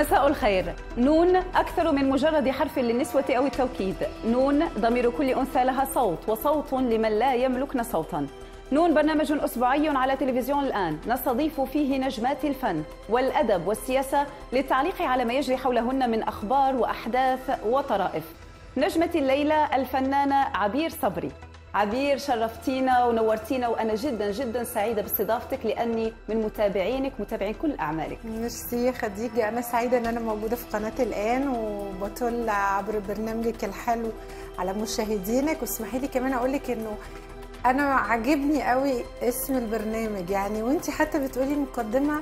مساء الخير نون أكثر من مجرد حرف للنسوة أو التوكيد نون ضمير كل أنثى لها صوت وصوت لمن لا يملكن صوتا نون برنامج أسبوعي على تلفزيون الآن نستضيف فيه نجمات الفن والأدب والسياسة للتعليق على ما يجري حولهن من أخبار وأحداث وطرائف نجمة الليلة الفنانة عبير صبري عبير شرفتينا ونورتينا وانا جدا جدا سعيده باستضافتك لاني من متابعينك متابعين كل اعمالك. ميرسي خديجه انا سعيده ان انا موجوده في قناه الان وبطل عبر برنامجك الحلو على مشاهدينك واسمحي لي كمان اقول لك انه انا عاجبني قوي اسم البرنامج يعني وانت حتى بتقولي مقدمه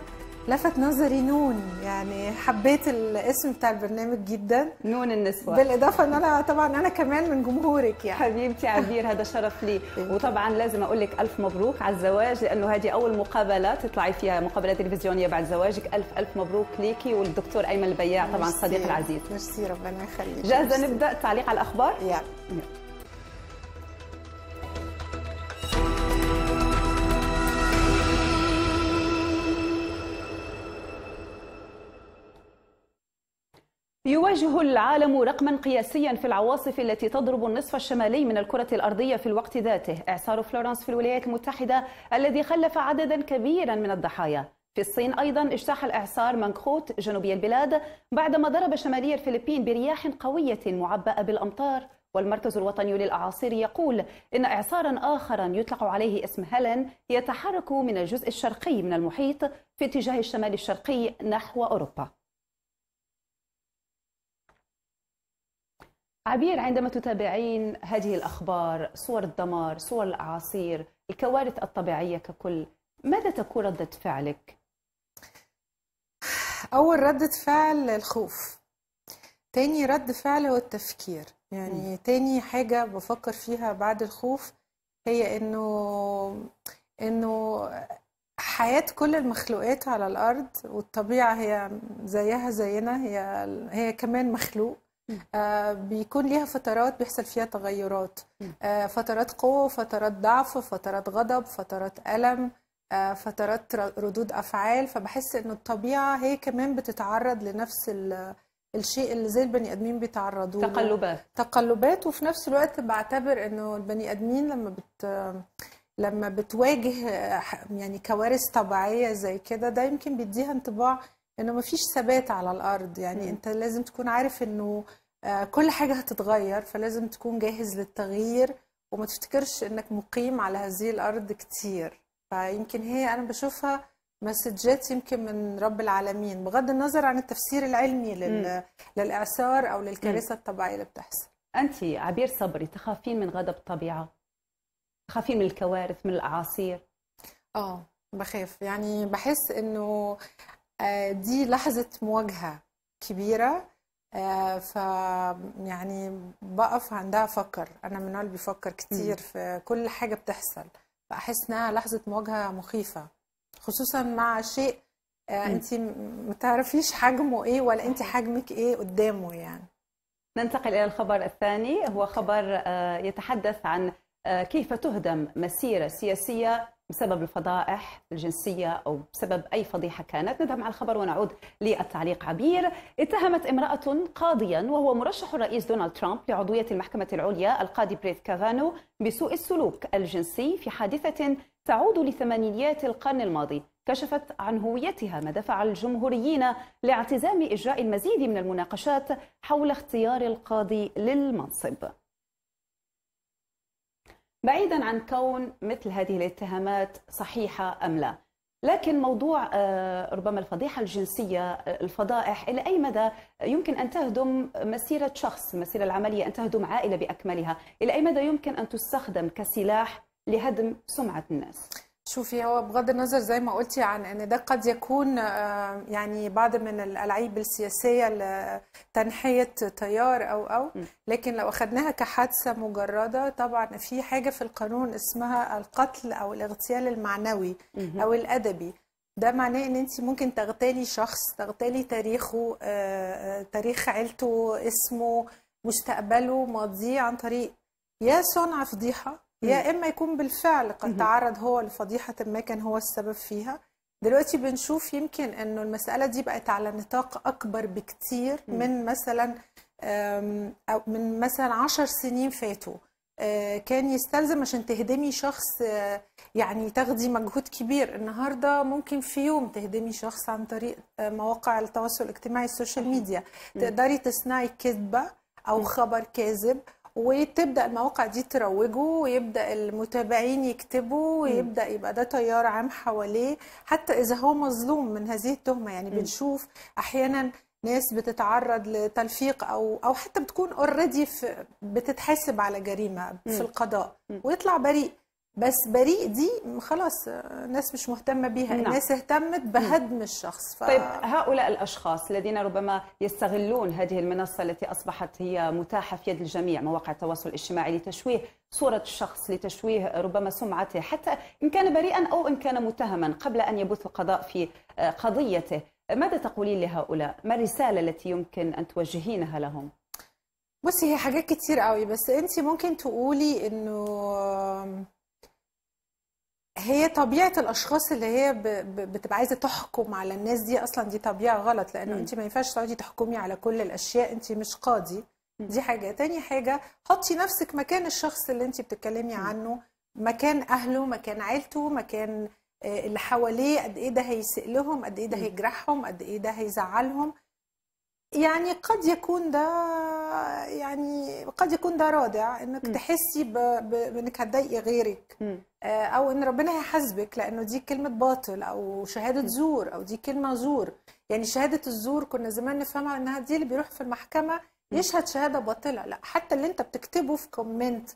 لفت نظري نون يعني حبيت الاسم بتاع البرنامج جدا نون النسوة بالإضافة أن أنا طبعا أنا كمان من جمهورك يعني حبيبتي عبير هذا شرف لي وطبعا لازم أقول لك ألف مبروك على الزواج لأنه هذه أول مقابلة تطلعي فيها مقابلة تلفزيونية بعد زواجك ألف ألف مبروك ليكي والدكتور أيمن البياع طبعا صديق العزيز ميرسي ربنا يخليك جاهزة نبدأ تعليق على الأخبار؟ يلا يواجه العالم رقما قياسيا في العواصف التي تضرب النصف الشمالي من الكرة الأرضية في الوقت ذاته إعصار فلورنس في الولايات المتحدة الذي خلف عددا كبيرا من الضحايا في الصين أيضا اجتاح الإعصار مانكوت جنوبي البلاد بعدما ضرب شمالي الفلبين برياح قوية معبأة بالأمطار والمركز الوطني للأعاصير يقول إن إعصارا آخرا يطلق عليه اسم هيلين يتحرك من الجزء الشرقي من المحيط في اتجاه الشمال الشرقي نحو أوروبا عبير عندما تتابعين هذه الأخبار صور الدمار صور الأعاصير الكوارث الطبيعية ككل ماذا تكون ردة فعلك؟ أول ردة فعل الخوف تاني رد فعل هو التفكير يعني م. تاني حاجة بفكر فيها بعد الخوف هي إنه إنه حياة كل المخلوقات على الأرض والطبيعة هي زيها زينا هي هي كمان مخلوق آه بيكون ليها فترات بيحصل فيها تغيرات آه فترات قوة وفترات ضعف فترات غضب فترات ألم آه فترات ردود أفعال فبحس إن الطبيعة هي كمان بتتعرض لنفس الشيء اللي زي البني ادمين بيتعرضوا له تقلبات تقلبات وفي نفس الوقت بعتبر انه البني ادمين لما بت لما بتواجه آه، يعني كوارث طبيعيه زي كده ده يمكن بيديها انطباع انه ما فيش ثبات على الارض يعني م. انت لازم تكون عارف انه آه، كل حاجه هتتغير فلازم تكون جاهز للتغيير وما تفتكرش انك مقيم على هذه الارض كتير فيمكن هي انا بشوفها مسجات يمكن من رب العالمين بغض النظر عن التفسير العلمي لل... للاعصار او للكارثه الطبيعيه اللي بتحصل انت عبير صبري تخافين من غضب الطبيعه تخافين من الكوارث من الاعاصير اه بخاف يعني بحس انه آه، دي لحظة مواجهة كبيرة آه، ف يعني بقف عندها افكر انا من قلبي بفكر كتير في كل حاجه بتحصل فاحس انها لحظه مواجهه مخيفه خصوصا مع شيء آه، انت ما تعرفيش حجمه ايه ولا انت حجمك ايه قدامه يعني ننتقل الى الخبر الثاني هو خبر يتحدث عن كيف تهدم مسيره سياسيه بسبب الفضائح الجنسية أو بسبب أي فضيحة كانت نذهب مع الخبر ونعود للتعليق عبير اتهمت امرأة قاضيا وهو مرشح الرئيس دونالد ترامب لعضوية المحكمة العليا القاضي بريت كافانو بسوء السلوك الجنسي في حادثة تعود لثمانينيات القرن الماضي كشفت عن هويتها ما دفع الجمهوريين لاعتزام إجراء المزيد من المناقشات حول اختيار القاضي للمنصب بعيدا عن كون مثل هذه الاتهامات صحيحه ام لا لكن موضوع آه، ربما الفضيحه الجنسيه آه، الفضائح الى اي مدى يمكن ان تهدم مسيره شخص المسيره العمليه ان تهدم عائله باكملها الى اي مدى يمكن ان تستخدم كسلاح لهدم سمعه الناس شوفي هو بغض النظر زي ما قلتي عن ان ده قد يكون آه، يعني بعض من الالعاب السياسيه لتنحيه تيار او او لكن لو اخذناها كحادثه مجرده طبعا في حاجه في القانون اسمها القتل او الاغتيال المعنوي او الادبي ده معناه ان انت ممكن تغتالي شخص تغتالي تاريخه آه، آه، تاريخ عيلته اسمه مستقبله ماضيه عن طريق يا صنع فضيحه يا اما يكون بالفعل قد تعرض هو لفضيحه ما كان هو السبب فيها دلوقتي بنشوف يمكن انه المساله دي بقت على نطاق اكبر بكتير من مثلا أو من مثلا 10 سنين فاتوا آه، كان يستلزم عشان تهدمي شخص آه، يعني تاخدي مجهود كبير النهارده ممكن في يوم تهدمي شخص عن طريق آه، مواقع التواصل الاجتماعي السوشيال ميديا تقدري تصنعي كذبه او خبر كاذب وتبدا المواقع دي تروجه ويبدا المتابعين يكتبوا ويبدا يبقى ده تيار عام حواليه حتى اذا هو مظلوم من هذه التهمه يعني بنشوف احيانا ناس بتتعرض لتلفيق او او حتى بتكون اوريدي بتتحاسب على جريمه في القضاء ويطلع بريء بس بريء دي خلاص الناس مش مهتمه بيها نعم. الناس اهتمت بهدم الشخص ف... طيب هؤلاء الاشخاص الذين ربما يستغلون هذه المنصه التي اصبحت هي متاحه في يد الجميع مواقع التواصل الاجتماعي لتشويه صوره الشخص لتشويه ربما سمعته حتى ان كان بريئا او ان كان متهما قبل ان يبث القضاء في آه، قضيته ماذا تقولين لهؤلاء ما الرساله التي يمكن ان توجهينها لهم بصي هي حاجات كتير قوي بس انت ممكن تقولي انه هي طبيعه الاشخاص اللي هي بتبقى عايزه تحكم على الناس دي اصلا دي طبيعه غلط لانه انت ما ينفعش تقعدي تحكمي على كل الاشياء انت مش قاضي دي حاجه تاني حاجه حطي نفسك مكان الشخص اللي انت بتتكلمي عنه مكان اهله مكان عيلته مكان آه، اللي حواليه قد ايه ده هيسئ لهم قد ايه ده هيجرحهم قد ايه ده هيزعلهم يعني قد يكون ده يعني قد يكون ده رادع انك م. تحسي بانك هتضايقي غيرك م. آه، او ان ربنا هيحاسبك لانه دي كلمه باطل او شهاده م. زور او دي كلمه زور يعني شهاده الزور كنا زمان نفهمها انها دي اللي بيروح في المحكمه يشهد شهاده باطله لا حتى اللي انت بتكتبه في كومنت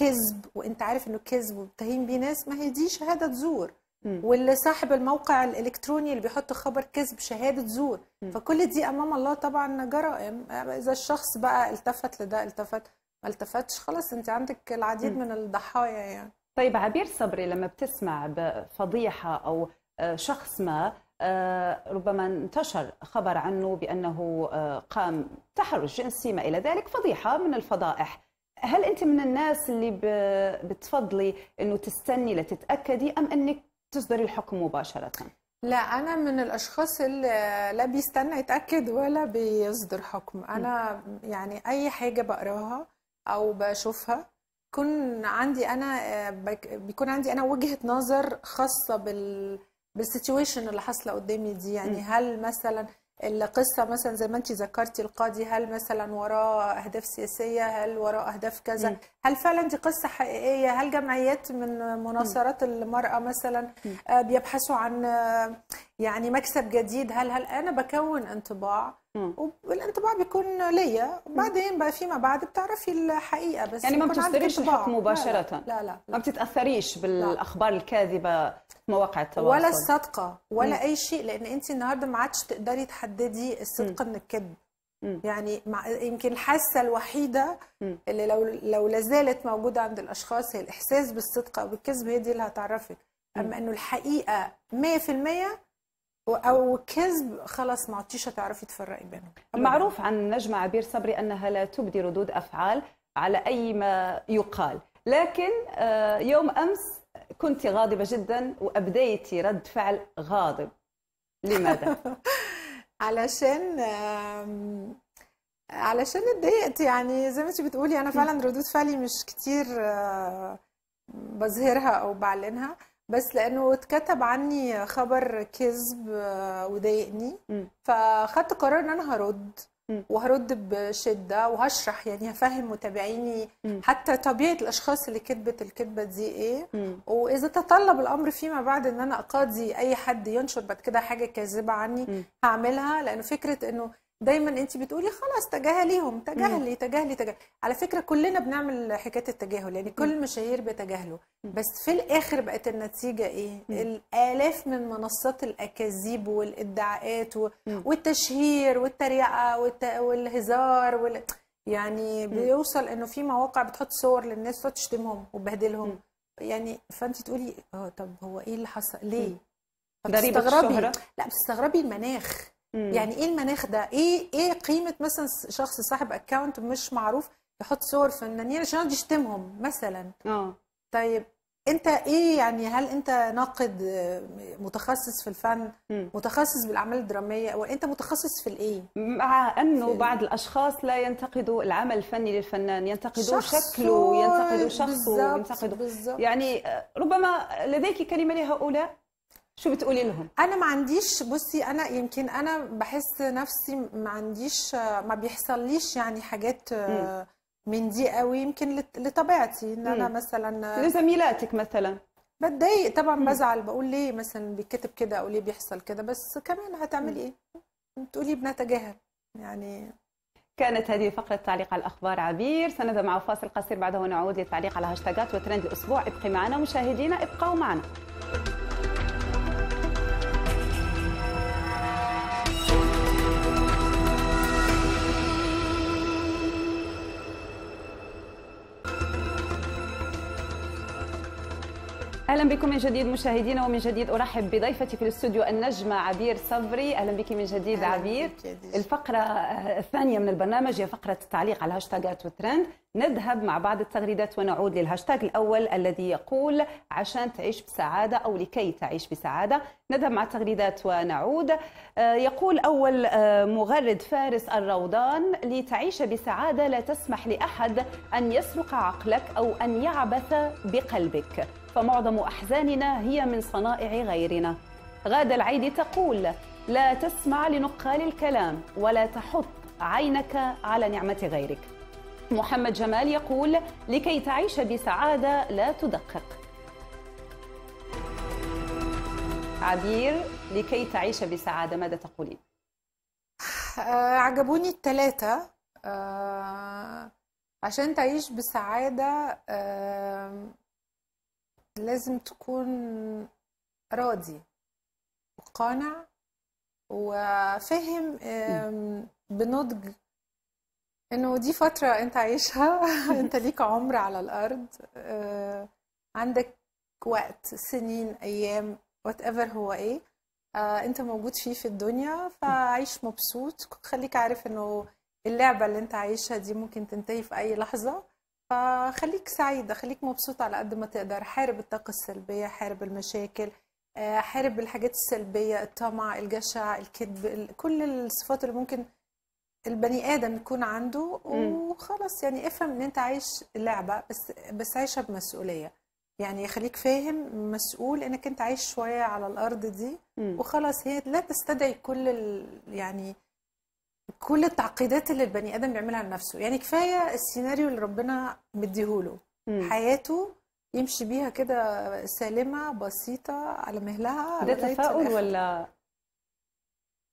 كذب وانت عارف انه كذب وبتهين بيه ناس ما هي دي شهاده زور واللي صاحب الموقع الالكتروني اللي بيحط خبر كذب شهاده زور فكل دي امام الله طبعا جرائم اذا الشخص بقى التفت لده التفت ما التفتش خلاص انت عندك العديد من الضحايا يعني طيب عبير صبري لما بتسمع بفضيحه او آه، شخص ما آه، ربما انتشر خبر عنه بانه آه، قام تحرش جنسي ما الى ذلك فضيحه من الفضائح هل انت من الناس اللي بتفضلي انه تستني لتتاكدي ام انك تصدري الحكم مباشرة لا أنا من الأشخاص اللي لا بيستنى يتأكد ولا بيصدر حكم أنا يعني أي حاجة بقراها أو بشوفها كن عندي أنا آه، بيكون عندي أنا وجهة نظر خاصة بال بالسيتويشن اللي حاصله قدامي دي يعني هل مثلا القصه مثلا زي ما انت ذكرتي القاضي هل مثلا وراه اهداف سياسيه هل وراه اهداف كذا هل فعلا دي قصه حقيقيه هل جمعيات من مناصرات المراه مثلا آه، بيبحثوا عن آه، يعني مكسب جديد هل هل انا بكون انطباع والانطباع بيكون ليا وبعدين بقى فيما بعد بتعرفي الحقيقه بس يعني ما بتشتريش الحكم مباشره لا لا, لا, لا. ما بتتاثريش بالاخبار الكاذبه مواقع التواصل ولا الصدقه ولا م. اي شيء لان انت النهارده ما عادش تقدري تحددي الصدق من الكذب يعني مع يمكن الحاسه الوحيده اللي لو لو لازالت موجوده عند الاشخاص هي الاحساس بالصدق او بالكذب هي دي اللي هتعرفك اما انه الحقيقه 100% او كذب خلاص ما عدتيش هتعرفي تفرقي بينهم معروف عن نجمه عبير صبري انها لا تبدي ردود افعال على اي ما يقال لكن آه، يوم امس كنت غاضبة جدا وابديتي رد فعل غاضب لماذا؟ علشان علشان اتضايقت يعني زي ما انت بتقولي انا فعلا ردود فعلي مش كتير بظهرها او بعلنها بس لانه اتكتب عني خبر كذب آه، وضايقني فاخدت قرار ان انا هرد وهرد بشده وهشرح يعني هفهم متابعيني حتى طبيعه الاشخاص اللي كتبت الكتبه دي ايه واذا تطلب الامر فيما بعد ان انا اقاضي اي حد ينشر بعد كده حاجه كاذبه عني هعملها لانه فكره انه دايما انت بتقولي خلاص تجاهليهم تجاهلي تجاهلي تجاهلي على فكره كلنا بنعمل حكايه التجاهل يعني كل المشاهير بيتجاهلوا بس في الاخر بقت النتيجه ايه الالاف من منصات الاكاذيب والادعاءات و... والتشهير والتريقه والت... والهزار وال... يعني بيوصل انه في مواقع بتحط صور للناس فتشتمهم وتبهدلهم يعني فانت تقولي اه طب هو ايه اللي حصل ليه؟ ضريبه لا بتستغربي المناخ مم. يعني ايه المناخ ده ايه ايه قيمه مثلا شخص صاحب اكونت مش معروف يحط صور فنانين عشان يشتمهم مثلا اه طيب انت ايه يعني هل انت ناقد متخصص في الفن م. متخصص بالاعمال الدراميه وانت انت متخصص في الايه مع انه بعض الاشخاص لا ينتقدوا العمل الفني للفنان ينتقدوا شكله ينتقدوا شخصه ينتقدوا يعني ربما لديك كلمه لهؤلاء شو بتقولي لهم انا ما عنديش بصي انا يمكن انا بحس نفسي ما عنديش ما بيحصليش يعني حاجات آه، من دي قوي يمكن لطبيعتي ان انا مثلا لزميلاتك آه، مثلا بتضايق طبعا بزعل بقول ليه مثلا بيتكتب كده او ليه بيحصل كده بس كمان هتعملي ايه بتقولي بنتجاهل يعني كانت هذه فقرة تعليق على الأخبار عبير سنذهب مع فاصل قصير بعده نعود للتعليق على هاشتاجات وترند الأسبوع ابقي معنا مشاهدينا ابقوا معنا اهلا بكم من جديد مشاهدينا ومن جديد ارحب بضيفتي في الاستوديو النجمه عبير صبري اهلا بك من جديد عبير الفقره الثانيه من البرنامج هي فقره التعليق على الهاشتاجات وترند نذهب مع بعض التغريدات ونعود للهاشتاج الاول الذي يقول عشان تعيش بسعاده او لكي تعيش بسعاده نذهب مع التغريدات ونعود آه، يقول اول آه، مغرد فارس الروضان لتعيش بسعاده لا تسمح لاحد ان يسرق عقلك او ان يعبث بقلبك فمعظم أحزاننا هي من صنائع غيرنا غادة العيد تقول لا تسمع لنقال الكلام ولا تحط عينك على نعمة غيرك محمد جمال يقول لكي تعيش بسعادة لا تدقق عبير لكي تعيش بسعادة ماذا تقولين؟ آه عجبوني التلاتة آه عشان تعيش بسعادة آه لازم تكون راضي وقانع وفاهم بنضج انه دي فترة انت عايشها انت ليك عمر على الارض آه، عندك وقت سنين ايام وات ايفر هو ايه آه، انت موجود فيه في الدنيا فعيش مبسوط خليك عارف انه اللعبة اللي انت عايشها دي ممكن تنتهي في اي لحظة فخليك سعيده خليك مبسوط على قد ما تقدر حارب الطاقه السلبيه حارب المشاكل آه، حارب الحاجات السلبيه الطمع الجشع الكذب كل الصفات اللي ممكن البني ادم يكون عنده وخلاص يعني افهم ان انت عايش لعبه بس بس عايشها بمسؤوليه يعني خليك فاهم مسؤول انك انت عايش شويه على الارض دي وخلاص هي لا تستدعي كل يعني كل التعقيدات اللي البني ادم بيعملها لنفسه يعني كفايه السيناريو اللي ربنا مديهوله حياته يمشي بيها كده سالمه بسيطه على مهلها ده تفاؤل ولا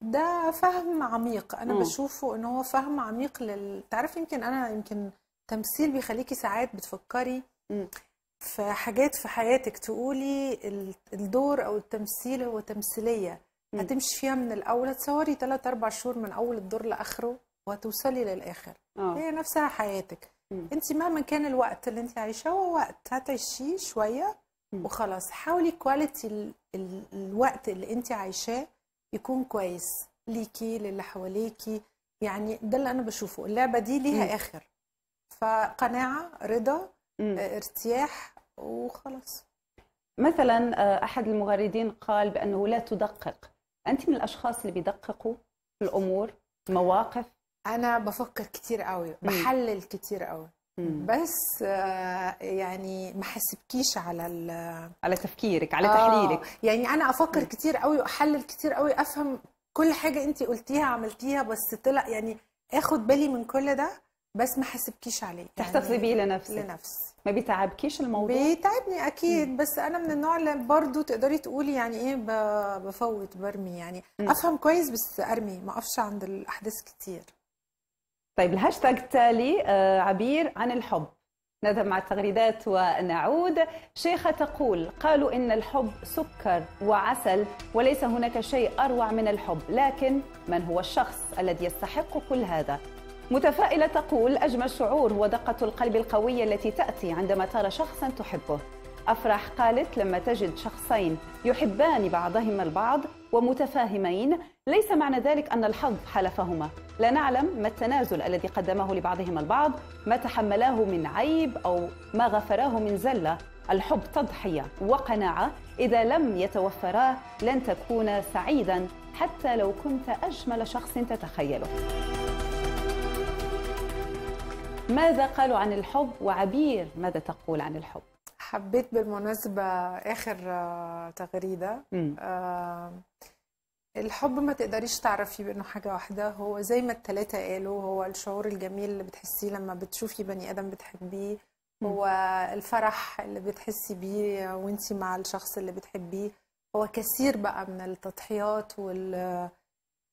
ده فهم عميق انا مم. بشوفه ان هو فهم عميق لل تعرف يمكن انا يمكن تمثيل بيخليكي ساعات بتفكري مم. في حاجات في حياتك تقولي الدور او التمثيل هو تمثيليه هتمشي فيها من الاول هتصوري ثلاث اربع شهور من اول الدور لاخره وهتوصلي للاخر أوه. هي نفسها حياتك انت مهما كان الوقت اللي انت عايشاه هو وقت هتعيشيه شويه مم. وخلاص حاولي كواليتي ال... ال... الوقت اللي انت عايشاه يكون كويس ليكي للي حواليكي يعني ده اللي انا بشوفه اللعبه دي ليها مم. اخر فقناعه رضا مم. آه، ارتياح وخلاص مثلا آه، احد المغردين قال بانه لا تدقق انت من الاشخاص اللي بيدققوا في الامور مواقف انا بفكر كتير قوي بحلل كتير قوي بس آه، يعني ما حسبكيش على على تفكيرك على تحليلك آه يعني انا افكر كتير قوي واحلل كتير قوي افهم كل حاجه انت قلتيها عملتيها بس طلع يعني اخد بالي من كل ده بس ما حسبكيش عليه يعني تحتفظي بيه لنفسك لنفسي ما بيتعبكيش الموضوع بيتعبني اكيد بس انا من النوع اللي برضه تقدري تقولي يعني ايه بفوت برمي يعني افهم كويس بس ارمي ما اقفش عند الاحداث كتير طيب الهاشتاج التالي آه، عبير عن الحب نذهب مع التغريدات ونعود شيخة تقول قالوا إن الحب سكر وعسل وليس هناك شيء أروع من الحب لكن من هو الشخص الذي يستحق كل هذا متفائلة تقول أجمل شعور هو دقة القلب القوية التي تأتي عندما ترى شخصا تحبه أفرح قالت لما تجد شخصين يحبان بعضهما البعض ومتفاهمين ليس معنى ذلك أن الحظ حلفهما لا نعلم ما التنازل الذي قدمه لبعضهما البعض ما تحملاه من عيب أو ما غفراه من زلة الحب تضحية وقناعة إذا لم يتوفرا لن تكون سعيدا حتى لو كنت أجمل شخص تتخيله ماذا قالوا عن الحب وعبير ماذا تقول عن الحب حبيت بالمناسبة آخر آه، تغريدة آه الحب ما تقدريش تعرفي بأنه حاجة واحدة هو زي ما التلاتة قالوا هو الشعور الجميل اللي بتحسيه لما بتشوفي بني آدم بتحبيه هو الفرح اللي بتحسي بيه وانتي مع الشخص اللي بتحبيه هو كثير بقى من التضحيات وال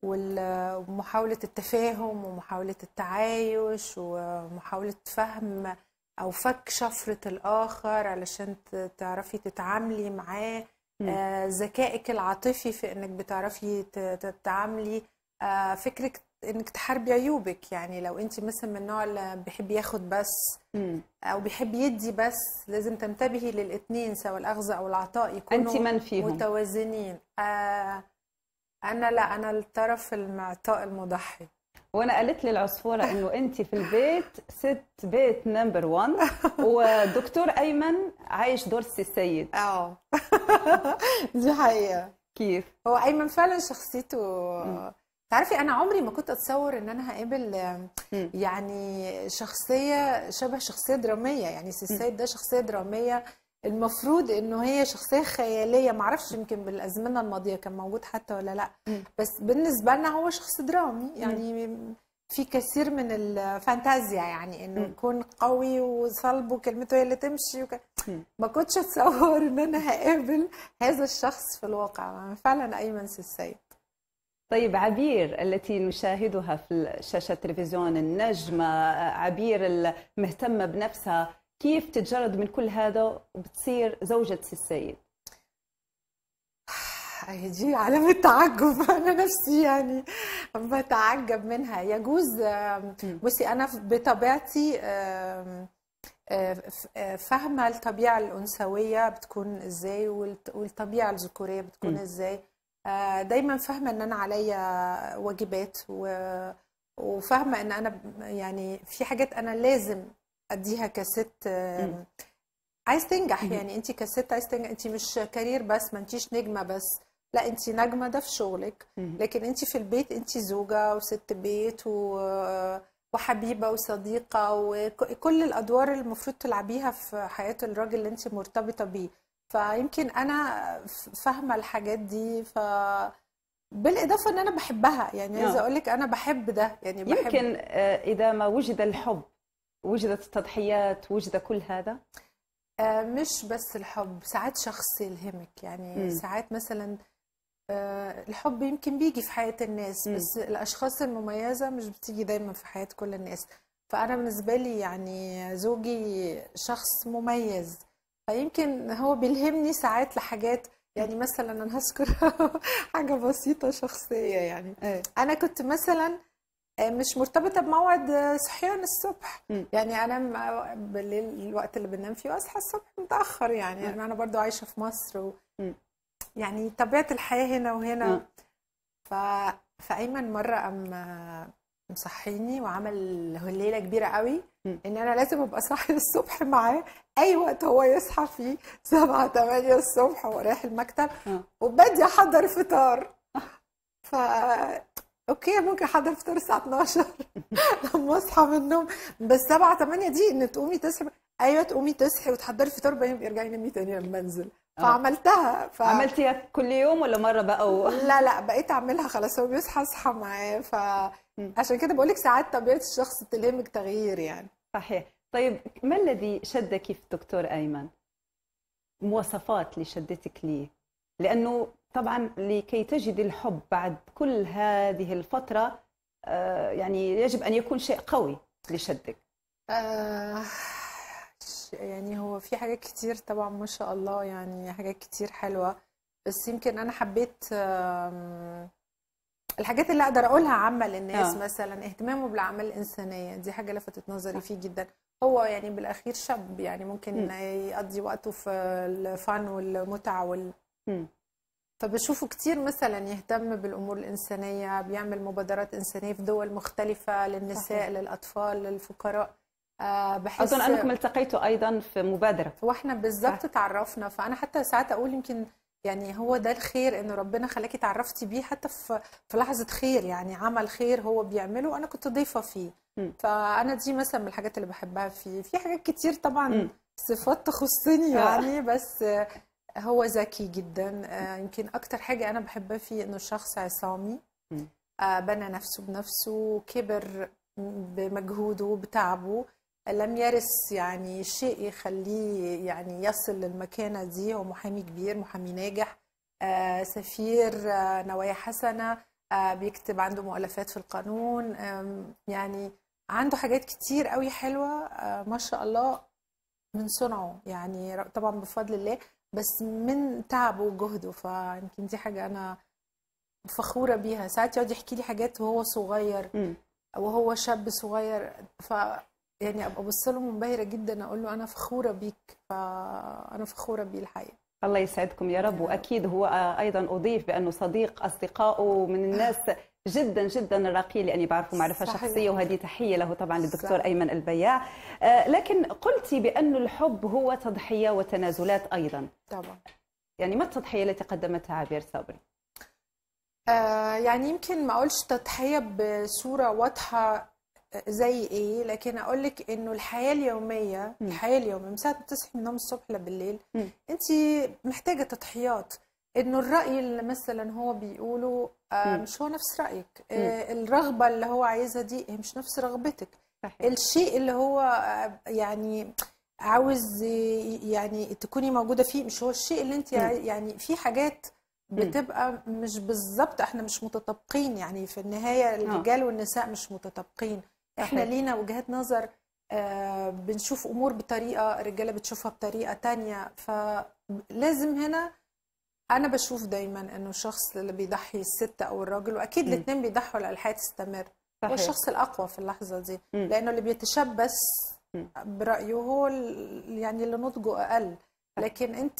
ومحاولة التفاهم ومحاولة التعايش ومحاولة فهم أو فك شفرة الآخر علشان تعرفي تتعاملي معاه آه، ذكائك العاطفي في إنك بتعرفي تتعاملي آه، فكرك انك تحاربي عيوبك يعني لو انت مثلا من النوع اللي بيحب ياخد بس او بيحب يدي بس لازم تنتبهي للاثنين سواء الاخذ او العطاء يكونوا انت من فيهم متوازنين آه انا لا انا الطرف المعطاء المضحي وانا قالت لي العصفوره انه انت في البيت ست بيت نمبر 1 ودكتور ايمن عايش دور السيد اه دي حقيقه كيف هو ايمن فعلا شخصيته تعرفي انا عمري ما كنت اتصور ان انا هقابل يعني شخصيه شبه شخصيه دراميه يعني السيد ده شخصيه دراميه المفروض انه هي شخصيه خياليه معرفش يمكن بالازمنه الماضيه كان موجود حتى ولا لا بس بالنسبه لنا هو شخص درامي يعني في كثير من الفانتازيا يعني انه يكون قوي وصلب وكلمته هي اللي تمشي وك... ما كنتش اتصور ان انا هقابل هذا الشخص في الواقع فعلا ايمن السيد طيب عبير التي نشاهدها في شاشة التلفزيون النجمة عبير المهتمة بنفسها كيف تتجرد من كل هذا وبتصير زوجة السيد هيجي علامة تعجب أنا نفسي يعني بتعجب منها يجوز بصي أنا بطبيعتي آه، آه، فاهمة الطبيعة الأنثوية بتكون إزاي والطبيعة الذكورية بتكون إزاي آه، دايما فاهمة إن أنا عليا واجبات وفاهمة إن أنا يعني في حاجات أنا لازم اديها كست آه، عايز تنجح يعني انت كست عايز تنجح انت مش كارير بس ما انتيش نجمه بس لا انت نجمه ده في شغلك لكن انت في البيت انت زوجه وست بيت و آه، وحبيبه وصديقه وكل الادوار اللي المفروض تلعبيها في حياه الراجل اللي انت مرتبطه بيه فيمكن انا فاهمه الحاجات دي ف بالاضافه ان انا بحبها يعني عايزه آه. اقول لك انا بحب ده يعني بحب يمكن اذا ما وجد الحب وجدت التضحيات وجد كل هذا آه، مش بس الحب ساعات شخص يلهمك يعني م. ساعات مثلا آه، الحب يمكن بيجي في حياة الناس م. بس الأشخاص المميزة مش بتيجي دايما في حياة كل الناس فأنا بالنسبة لي يعني زوجي شخص مميز فيمكن هو بيلهمني ساعات لحاجات يعني مثلا أنا هذكر حاجة بسيطة شخصية يعني إيه. أنا كنت مثلا آه، مش مرتبطه بموعد آه، صحيان الصبح م. يعني انا بالليل الوقت اللي بننام فيه واصحى الصبح متاخر يعني م. يعني انا برضو عايشه في مصر و... يعني طبيعه الحياه هنا وهنا م. ف... فايمن مره أم آه، مصحيني وعمل ليله كبيره قوي م. ان انا لازم ابقى صاحي الصبح معاه اي وقت هو يصحى فيه 7 8 الصبح ورايح المكتب وبدي احضر فطار ف اوكي ممكن احضر فطار الساعه 12 لما اصحى من النوم بس 7 8 دي ان تقومي تصحي ايوه تقومي تصحي وتحضري الفطار بعدين ارجعي نامي تاني لما انزل آه. فعملتها ف... عملتيها كل يوم ولا مره بقى و... لا لا بقيت اعملها خلاص هو بيصحى اصحى معاه ف عشان كده بقول لك ساعات طبيعه الشخص تلهمك تغيير يعني صحيح طيب ما الذي شدك في الدكتور ايمن مواصفات اللي شدتك ليه لانه طبعا لكي تجد الحب بعد كل هذه الفترة آه، يعني يجب أن يكون شيء قوي لشدك آه يعني هو في حاجات كتير طبعا ما شاء الله يعني حاجات كتير حلوة بس يمكن أنا حبيت الحاجات اللي اقدر اقولها عامه للناس آه. مثلا اهتمامه بالاعمال الانسانيه دي حاجه لفتت نظري فيه جدا هو يعني بالاخير شاب يعني ممكن م. يقضي وقته في الفن والمتعه وال م. فبشوفه كتير مثلا يهتم بالامور الانسانيه بيعمل مبادرات انسانيه في دول مختلفه للنساء صحيح. للاطفال للفقراء آه، بحس اظن انكم التقيتوا ايضا في مبادره واحنا بالظبط تعرفنا فانا حتى ساعات اقول يمكن يعني هو ده الخير ان ربنا خلاكي تعرفتي بيه حتى في في لحظه خير يعني عمل خير هو بيعمله انا كنت ضيفه فيه م. فانا دي مثلا من الحاجات اللي بحبها فيه في حاجات كتير طبعا م. صفات تخصني آه. يعني بس هو ذكي جدا آه، يمكن اكتر حاجه انا بحبها فيه انه شخص عصامي آه، بنى نفسه بنفسه كبر بمجهوده بتعبه لم يرث يعني شيء يخليه يعني يصل للمكانه دي هو محامي كبير محامي ناجح آه، سفير نوايا حسنه بيكتب عنده مؤلفات في القانون يعني عنده حاجات كتير قوي حلوه ما شاء الله من صنعه يعني طبعا بفضل الله بس من تعبه وجهده فيمكن دي حاجه انا فخوره بيها ساعات يقعد يحكي لي حاجات وهو صغير وهو شاب صغير ف يعني ابقى ابص له منبهره جدا اقول له انا فخوره بيك فانا فخوره بيه الحقيقه الله يسعدكم يا رب واكيد هو ايضا اضيف بانه صديق اصدقائه من الناس جدا جدا راقي لاني بعرفه معرفه صحيح. شخصيه وهذه تحيه له طبعا للدكتور صح. ايمن البياع آه لكن قلتي بان الحب هو تضحيه وتنازلات ايضا طبعا يعني ما التضحيه التي قدمتها عبير صبري آه يعني يمكن ما اقولش تضحيه بصوره واضحه زي ايه لكن اقول لك انه الحياه اليوميه م. الحياه اليوميه من ساعه ما تصحي من النوم الصبح لبالليل انت محتاجه تضحيات انه الراي اللي مثلا هو بيقوله مش هو نفس رايك آه، الرغبه اللي هو عايزها دي هي مش نفس رغبتك صحيح. الشيء اللي هو آه، يعني عاوز يعني تكوني موجوده فيه مش هو الشيء اللي انت يعني في حاجات بتبقى مش بالظبط احنا مش متطابقين يعني في النهايه آه. الرجال والنساء مش متطابقين احنا لينا وجهات نظر بنشوف امور بطريقه الرجاله بتشوفها بطريقه تانية فلازم هنا انا بشوف دايما انه الشخص اللي بيضحي الست او الراجل واكيد الاثنين بيضحوا للحياه تستمر هو الشخص الاقوى في اللحظه دي م. لانه اللي بيتشبث برايه هو يعني اللي نضجه اقل لكن انت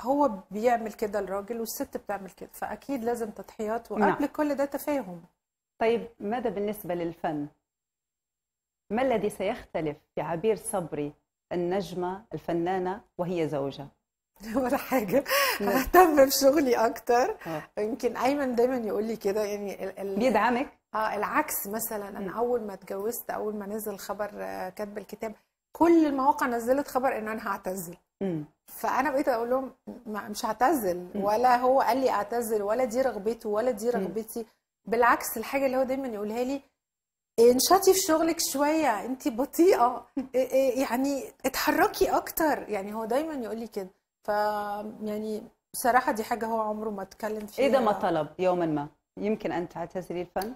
هو بيعمل كده الراجل والست بتعمل كده فاكيد لازم تضحيات وقبل نعم. كل ده تفاهم طيب ماذا بالنسبه للفن ما الذي سيختلف في عبير صبري النجمه الفنانه وهي زوجه ولا حاجه اهتم بشغلي اكتر آه. يمكن ايمن دايما يقول لي كده يعني ال... بيدعمك اه العكس مثلا انا اول ما اتجوزت اول ما نزل خبر آه، كاتب الكتاب كل المواقع نزلت خبر ان انا هعتزل فانا بقيت اقول لهم مش هعتزل ولا هو قال لي اعتزل ولا دي رغبته ولا دي رغبتي بالعكس الحاجه اللي هو دايما يقولها لي انشطي في شغلك شويه انت بطيئه يعني اتحركي اكتر يعني هو دايما يقول لي كده ف يعني بصراحة دي حاجة هو عمره ما اتكلم إيه فيها إذا ما طلب يوما ما يمكن أن تعتزلي الفن؟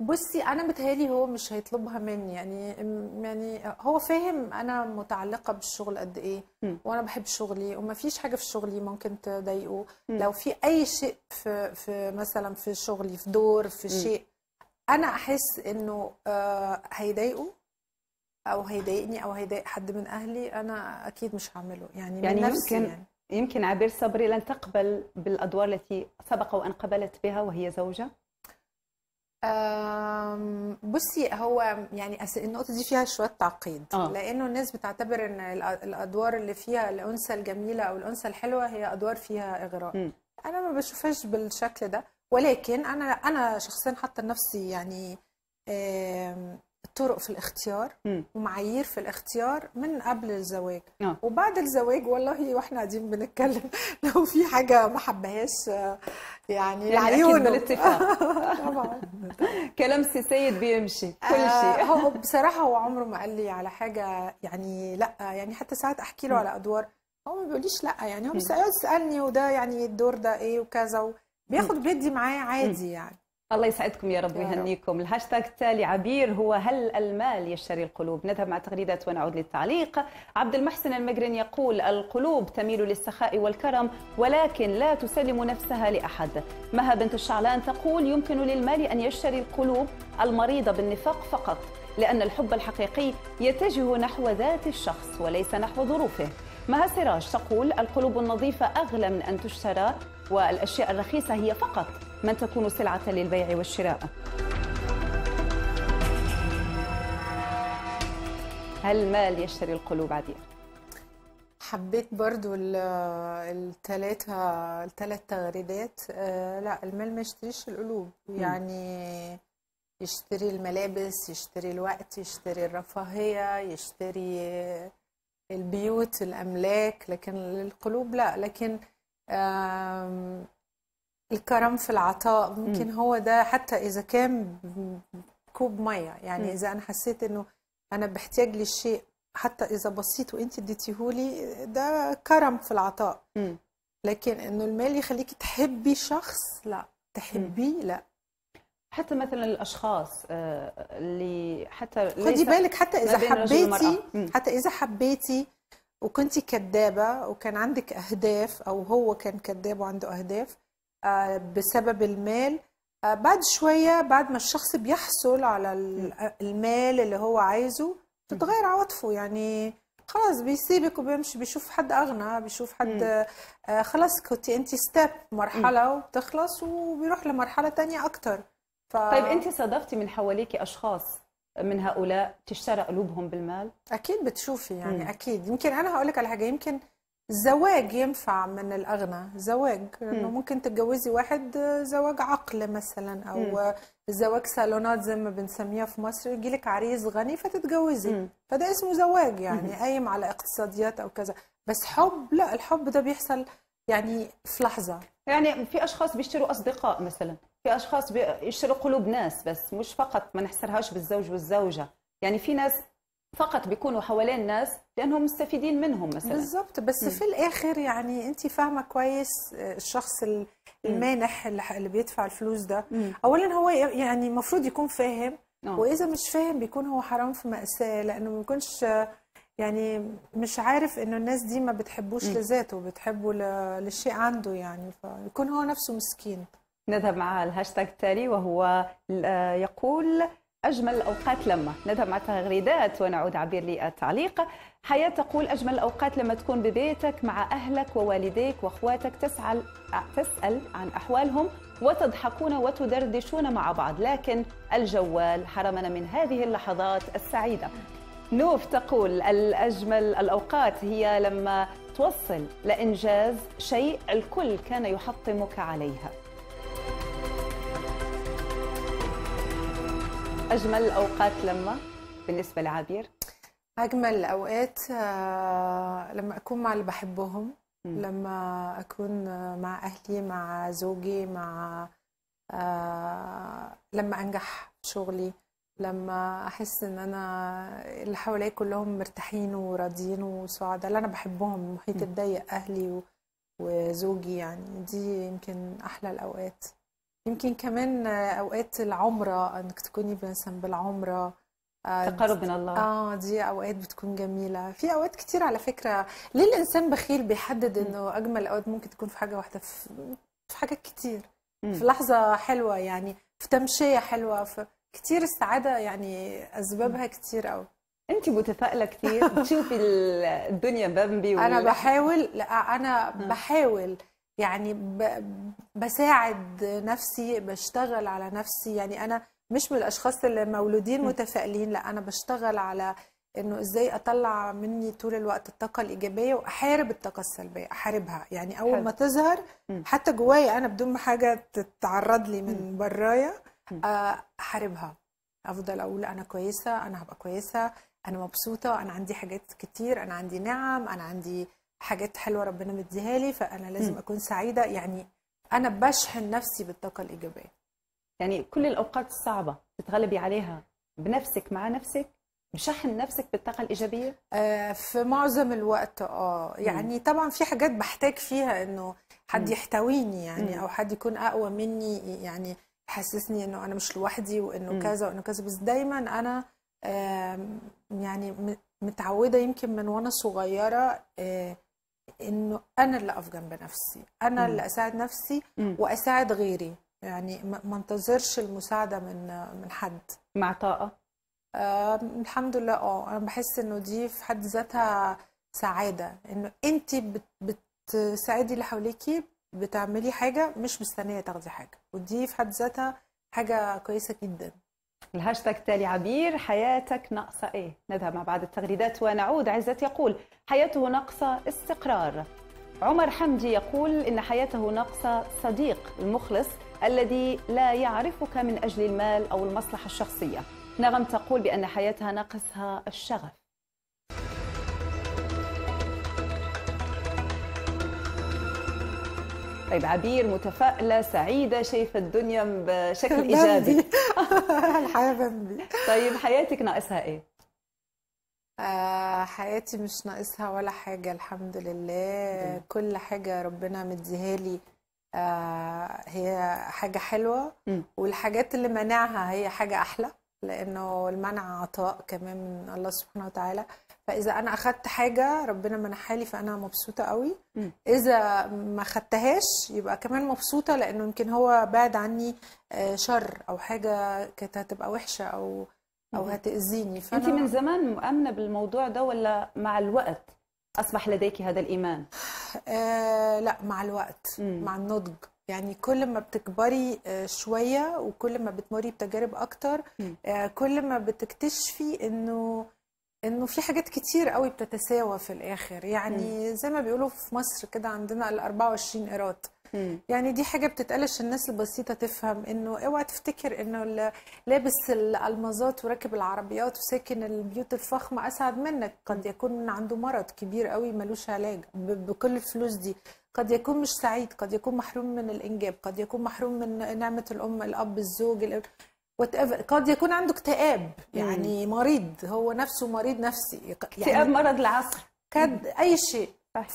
بصي انا متهيالي هو مش هيطلبها مني يعني يعني هو فاهم انا متعلقه بالشغل قد ايه وانا بحب شغلي وما فيش حاجه في شغلي ممكن تضايقه لو في اي شيء في في مثلا في شغلي في دور في شيء انا احس انه آه، هيضايقه او هيضايقني او هيضايق حد من اهلي انا اكيد مش هعمله يعني يعني من نفسي يعني. يمكن عبير صبري لن تقبل بالادوار التي سبق وان قبلت بها وهي زوجه بصي هو يعني النقطه دي فيها شويه تعقيد آه. لانه الناس بتعتبر ان الادوار اللي فيها الانثى الجميله او الانثى الحلوه هي ادوار فيها اغراء م. انا ما بشوفهاش بالشكل ده ولكن انا انا شخصيا حاطه لنفسي يعني طرق في الاختيار ومعايير في الاختيار من قبل الزواج آه. وبعد الزواج والله واحنا قاعدين بنتكلم لو في حاجه ما حبهاش آه، يعني, يعني العيون طبعا كلام سيد بيمشي آه، كل شيء آه هو بصراحه هو عمره ما قال لي على حاجه يعني لا يعني حتى ساعات احكي له على ادوار هو ما بيقوليش لا يعني هو بيسالني وده يعني الدور ده ايه وكذا بياخد بيدي معايا عادي يعني الله يسعدكم يا رب ويهنيكم الهاشتاغ التالي عبير هو هل المال يشتري القلوب نذهب مع تغريدات ونعود للتعليق عبد المحسن المجرن يقول القلوب تميل للسخاء والكرم ولكن لا تسلم نفسها لأحد مها بنت الشعلان تقول يمكن للمال أن يشتري القلوب المريضة بالنفاق فقط لأن الحب الحقيقي يتجه نحو ذات الشخص وليس نحو ظروفه مها سراج تقول القلوب النظيفة أغلى من أن تشترى والأشياء الرخيصة هي فقط من تكون سلعة للبيع والشراء هل المال يشتري القلوب عادية؟ حبيت برضو الثلاثة الثلاث تغريدات آه، لا المال ما يشتريش القلوب يعني يشتري الملابس يشتري الوقت يشتري الرفاهية يشتري البيوت الأملاك لكن القلوب لا لكن الكرم في العطاء ممكن م. هو ده حتى اذا كان كوب ميه يعني م. اذا انا حسيت انه انا بحتاج للشيء حتى اذا بسيط وانت اديتيهولي ده كرم في العطاء م. لكن انه المال يخليكي تحبي شخص لا تحبيه لا حتى مثلا الاشخاص آه، اللي حتى خدي بالك حتى اذا حبيتي حتى اذا حبيتي وكنتي كدابة وكان عندك أهداف أو هو كان كداب وعنده أهداف آه، بسبب المال آه، بعد شوية بعد ما الشخص بيحصل على المال اللي هو عايزه بتتغير عواطفه يعني خلاص بيسيبك وبيمشي بيشوف حد اغنى بيشوف حد آه، خلاص كنت انت ستيب مرحله وبتخلص وبيروح لمرحله تانية اكتر ف... طيب انت صادفتي من حواليكي اشخاص من هؤلاء تشترى قلوبهم بالمال اكيد بتشوفي يعني م. اكيد يمكن انا هقول لك على حاجه يمكن زواج ينفع من الاغنى زواج انه ممكن تتجوزي واحد آه، زواج عقل مثلا او م. زواج صالونات زي ما بنسميها في مصر يجي لك عريس غني فتتجوزي م. فده اسمه زواج يعني قايم على اقتصاديات او كذا بس حب لا الحب ده بيحصل يعني في لحظه يعني في اشخاص بيشتروا اصدقاء مثلا في اشخاص بيشروا قلوب ناس بس مش فقط ما نحسرهاش بالزوج والزوجه يعني في ناس فقط بيكونوا حوالين ناس لانهم مستفيدين منهم مثلا بالظبط بس م. في الاخر يعني انت فاهمه كويس آه، الشخص المانح اللي بيدفع الفلوس ده م. اولا هو يعني المفروض يكون فاهم أوه. نعم. واذا مش فاهم بيكون هو حرام في ماساه لانه ما يكونش يعني مش عارف انه الناس دي ما بتحبوش لذاته بتحبه للشيء عنده يعني فيكون هو نفسه مسكين نذهب مع الهاشتاج التالي وهو آه، يقول أجمل الأوقات لما نذهب مع التغريدات ونعود عبير للتعليق حياة تقول أجمل الأوقات لما تكون ببيتك مع أهلك ووالديك وأخواتك تسأل, آه، تسأل عن أحوالهم وتضحكون وتدردشون مع بعض لكن الجوال حرمنا من هذه اللحظات السعيدة نوف تقول الأجمل الأوقات هي لما توصل لإنجاز شيء الكل كان يحطمك عليها أجمل أوقات لما بالنسبة لعبير؟ أجمل الأوقات آه، لما أكون مع اللي بحبهم م. لما أكون آه، مع أهلي مع زوجي مع آه، لما أنجح شغلي لما أحس إن أنا اللي حواليا كلهم مرتاحين وراضيين وسعداء اللي أنا بحبهم المحيط الضيق أهلي و... وزوجي يعني دي يمكن احلى الاوقات يمكن كمان اوقات العمره انك تكوني مثلا بالعمره آه، تقرب من الله اه دي اوقات بتكون جميله في اوقات كتير على فكره ليه الانسان بخيل بيحدد انه اجمل اوقات ممكن تكون في حاجه واحده في, في حاجات كتير في لحظه حلوه يعني في تمشيه حلوه في كتير السعاده يعني اسبابها كتير قوي انت متفائله كثير بتشوفي الدنيا بامبي انا بحاول لا انا بحاول يعني بساعد نفسي بشتغل على نفسي يعني انا مش من الاشخاص اللي مولودين متفائلين لا انا بشتغل على انه ازاي اطلع مني طول الوقت الطاقه الايجابيه واحارب الطاقه السلبيه احاربها يعني اول ما تظهر حتى جوايا انا بدون ما حاجه تتعرض لي من برايا آه، احاربها افضل اقول انا كويسه انا هبقى كويسه انا مبسوطه انا عندي حاجات كتير انا عندي نعم انا عندي حاجات حلوه ربنا مديها لي فانا لازم اكون سعيده يعني انا بشحن نفسي بالطاقه الايجابيه يعني كل الاوقات الصعبه تتغلبي عليها بنفسك مع نفسك بشحن نفسك بالطاقه الايجابيه آه في معظم الوقت اه يعني طبعا في حاجات بحتاج فيها انه حد يحتويني يعني او حد يكون اقوى مني يعني يحسسني انه انا مش لوحدي وانه كذا وانه كذا بس دايما انا يعني متعوده يمكن من وانا صغيره آه، انه انا اللي اقف جنب نفسي انا م. اللي اساعد نفسي م. واساعد غيري يعني ما انتظرش المساعده من من حد مع طاقه آه الحمد لله اه انا بحس انه دي في حد ذاتها سعاده انه انت بتساعدي اللي حواليكي بتعملي حاجه مش مستنيه تاخدي حاجه ودي في حد ذاتها حاجه كويسه جدا الهاشتاج تالي عبير حياتك ناقصة إيه؟ نذهب مع بعض التغريدات ونعود عزت يقول حياته ناقصة استقرار عمر حمدي يقول إن حياته ناقصة صديق المخلص الذي لا يعرفك من أجل المال أو المصلحة الشخصية نغم تقول بأن حياتها ناقصها الشغف طيب عبير متفائلة سعيدة شايفة الدنيا بشكل إيجابي الحياة بمبي طيب حياتك ناقصها إيه؟ آه حياتي مش ناقصها ولا حاجة الحمد لله كل حاجة ربنا مديها لي آه هي حاجة حلوة والحاجات اللي منعها هي حاجة أحلى لأنه المنع عطاء كمان من الله سبحانه وتعالى فاذا انا اخدت حاجه ربنا منحها لي فانا مبسوطه قوي اذا ما خدتهاش يبقى كمان مبسوطه لانه يمكن هو بعد عني آه، شر او حاجه كانت هتبقى وحشه او او هتاذيني فانا انت من زمان مؤمنه بالموضوع ده ولا مع الوقت اصبح لديك هذا الايمان آه لا مع الوقت مم. مع النضج يعني كل ما بتكبري آه، شويه وكل ما بتمري بتجارب اكتر آه، كل ما بتكتشفي انه انه في حاجات كتير قوي بتتساوى في الاخر يعني زي ما بيقولوا في مصر كده عندنا ال 24 قيراط يعني دي حاجه بتتقالش الناس البسيطه تفهم انه اوعى تفتكر انه لابس الالمازات وراكب العربيات وساكن البيوت الفخمه اسعد منك قد يكون عنده مرض كبير قوي ملوش علاج بكل الفلوس دي قد يكون مش سعيد قد يكون محروم من الانجاب قد يكون محروم من نعمه الام الاب الزوج قد يكون عنده اكتئاب يعني مريض هو نفسه مريض نفسي يعني اكتئاب مرض العصر كد اي شيء صحيح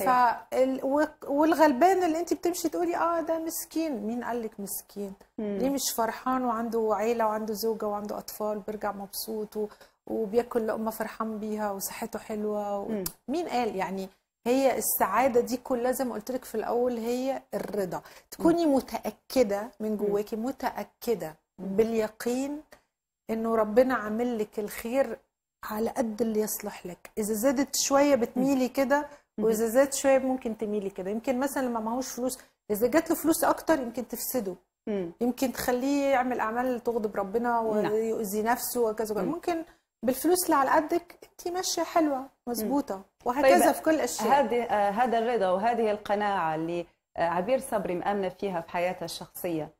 فال... والغلبان اللي انت بتمشي تقولي اه ده مسكين مين قال لك مسكين مم. ليه مش فرحان وعنده عيله وعنده زوجه وعنده اطفال بيرجع مبسوط و... وبياكل لقمه فرحان بيها وصحته حلوه و... مين قال يعني هي السعاده دي كلها زي ما قلت لك في الاول هي الرضا تكوني متاكده من جواكي متاكده باليقين انه ربنا عامل لك الخير على قد اللي يصلح لك اذا زادت شويه بتميلي كده واذا زادت شويه ممكن تميلي كده يمكن مثلا لما معهوش فلوس اذا جات له فلوس اكتر يمكن تفسده يمكن تخليه يعمل اعمال تغضب ربنا ويؤذي نعم. نفسه وكذا ممكن بالفلوس اللي على قدك انت ماشيه حلوه مظبوطه وهكذا طيب في كل الاشياء هذه آه، هذا الرضا وهذه القناعه اللي آه، عبير صبري مامنه فيها في حياتها الشخصيه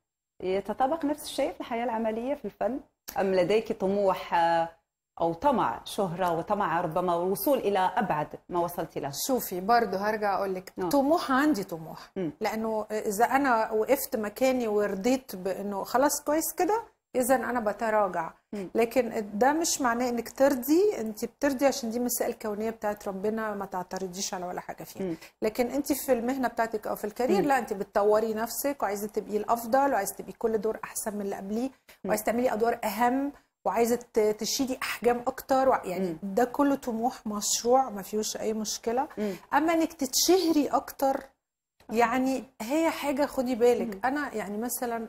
يتطابق نفس الشيء في الحياه العمليه في الفن ام لديك طموح آه، او طمع شهره وطمع ربما الوصول الى ابعد ما وصلت له شوفي برضه هرجع اقول لك نعم. طموح عندي طموح لانه اذا انا وقفت مكاني ورضيت بانه خلاص كويس كده اذا انا بتراجع لكن ده مش معناه انك ترضي انت بترضي عشان دي مسائل كونيه بتاعت ربنا ما تعترضيش على ولا حاجه فيها لكن انت في المهنه بتاعتك او في الكارير لا انت بتطوري نفسك وعايزه تبقي الافضل وعايزه تبقي كل دور احسن من اللي قبليه وعايزه تعملي ادوار اهم وعايزه تشيلي احجام اكتر يعني م. ده كله طموح مشروع ما فيهوش اي مشكله م. اما انك تتشهري اكتر يعني هي حاجه خدي بالك م. انا يعني مثلا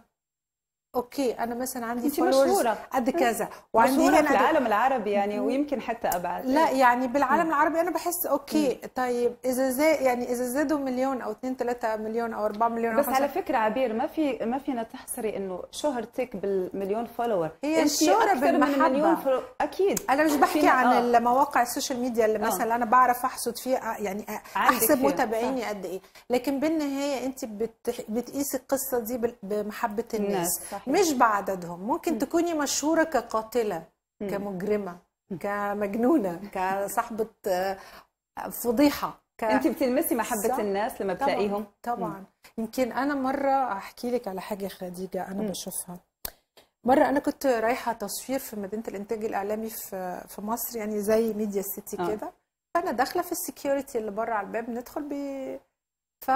اوكي انا مثلا عندي فولورز قد كذا وعندي هنا في العالم العربي يعني ويمكن حتى ابعد لا يعني بالعالم العربي انا بحس اوكي طيب اذا زاد يعني اذا زادوا مليون او 2 3 مليون او 4 مليون بس على فكره عبير ما في ما فينا تحصري انه شهرتك بالمليون فولور هي الشهره بالمحبه فلو... اكيد انا مش بحكي عن آه. المواقع السوشيال ميديا اللي آه. مثلا آه. انا بعرف احصد فيها آه، يعني احسب متابعيني قد ايه لكن بالنهايه انت بتقيسي القصه دي بمحبه الناس صح. صحيح. مش بعددهم ممكن م. تكوني مشهورة كقاتلة م. كمجرمة كمجنونة كصاحبة آه، فضيحة ك... انت بتلمسي محبة صح. الناس لما بتلاقيهم طبعا, طبعاً. يمكن انا مرة احكي لك على حاجة خديجة انا م. بشوفها مرة أنا كنت رايحة تصوير في مدينة الإنتاج الإعلامي في في مصر يعني زي ميديا آه. سيتي كده فأنا داخلة في السكيورتي اللي بره على الباب ندخل ب بي... ف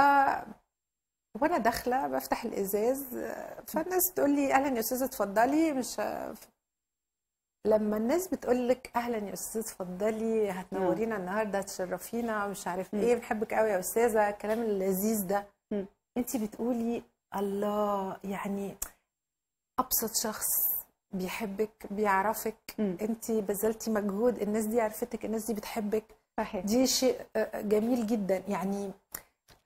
وانا داخله بفتح الازاز فالناس تقول لي اهلا يا استاذه اتفضلي مش لما الناس بتقول لك اهلا يا استاذه اتفضلي هتنورينا النهارده هتشرفينا مش عارف ايه بنحبك قوي يا استاذه الكلام اللذيذ ده انت بتقولي الله يعني ابسط شخص بيحبك بيعرفك انت بذلتي مجهود الناس دي عرفتك الناس دي بتحبك صحيح دي شيء آه، جميل جدا يعني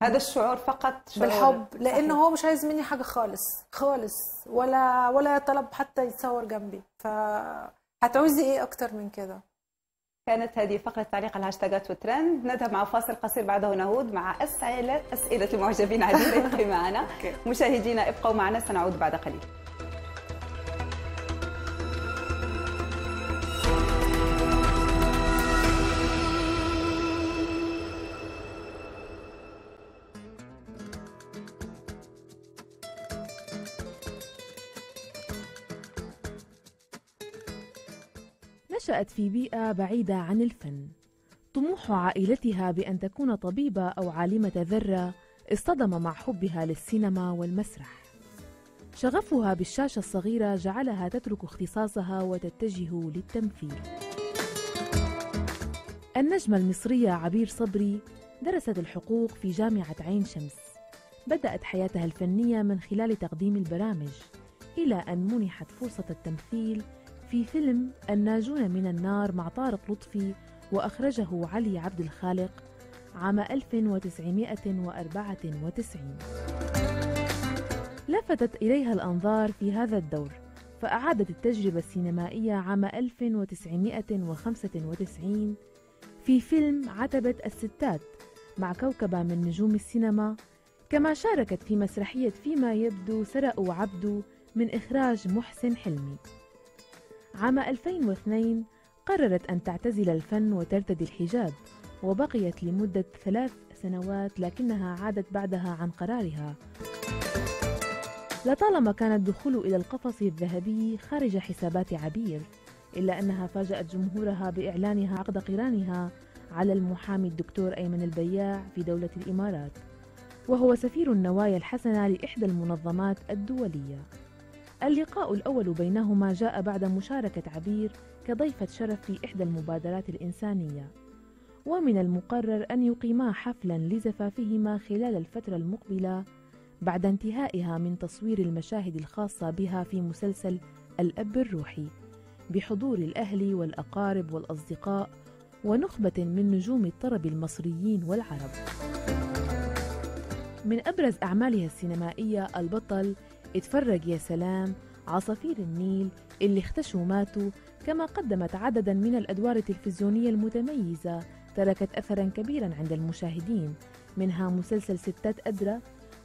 هذا الشعور فقط شعور بالحب لانه هو مش عايز مني حاجه خالص خالص ولا ولا طلب حتى يتصور جنبي ف هتعوزي ايه اكتر من كده كانت هذه فقرة تعليق على الهاشتاجات والترند نذهب مع فاصل قصير بعده نعود مع أسئلة أسئلة المعجبين عزيزي معنا مشاهدينا ابقوا معنا سنعود بعد قليل نشأت في بيئة بعيدة عن الفن طموح عائلتها بأن تكون طبيبة أو عالمة ذرة اصطدم مع حبها للسينما والمسرح شغفها بالشاشة الصغيرة جعلها تترك اختصاصها وتتجه للتمثيل النجمة المصرية عبير صبري درست الحقوق في جامعة عين شمس بدأت حياتها الفنية من خلال تقديم البرامج إلى أن منحت فرصة التمثيل في فيلم الناجون من النار مع طارق لطفي وأخرجه علي عبد الخالق عام 1994 لفتت إليها الأنظار في هذا الدور فأعادت التجربة السينمائية عام 1995 في فيلم عتبة الستات مع كوكبة من نجوم السينما كما شاركت في مسرحية فيما يبدو سرأ عبدو من إخراج محسن حلمي عام 2002 قررت أن تعتزل الفن وترتدي الحجاب وبقيت لمدة ثلاث سنوات لكنها عادت بعدها عن قرارها لطالما كان الدخول إلى القفص الذهبي خارج حسابات عبير إلا أنها فاجأت جمهورها بإعلانها عقد قرانها على المحامي الدكتور أيمن البياع في دولة الإمارات وهو سفير النوايا الحسنة لإحدى المنظمات الدولية اللقاء الأول بينهما جاء بعد مشاركة عبير كضيفة شرف في إحدى المبادرات الإنسانية ومن المقرر أن يقيما حفلا لزفافهما خلال الفترة المقبلة بعد انتهائها من تصوير المشاهد الخاصة بها في مسلسل الأب الروحي بحضور الأهل والأقارب والأصدقاء ونخبة من نجوم الطرب المصريين والعرب من أبرز أعمالها السينمائية البطل اتفرج يا سلام عصافير النيل اللي اختشوا ماتوا كما قدمت عددا من الأدوار التلفزيونية المتميزة تركت أثرا كبيرا عند المشاهدين منها مسلسل ستات أدرى